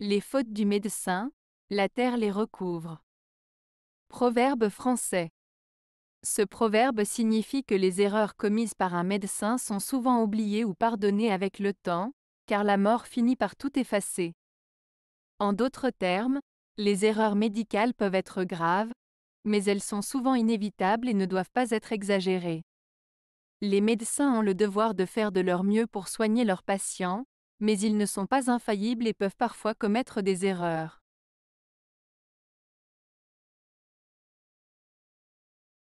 Les fautes du médecin, la terre les recouvre. Proverbe français. Ce proverbe signifie que les erreurs commises par un médecin sont souvent oubliées ou pardonnées avec le temps, car la mort finit par tout effacer. En d'autres termes, les erreurs médicales peuvent être graves, mais elles sont souvent inévitables et ne doivent pas être exagérées. Les médecins ont le devoir de faire de leur mieux pour soigner leurs patients, mais ils ne sont pas infaillibles et peuvent parfois commettre des erreurs.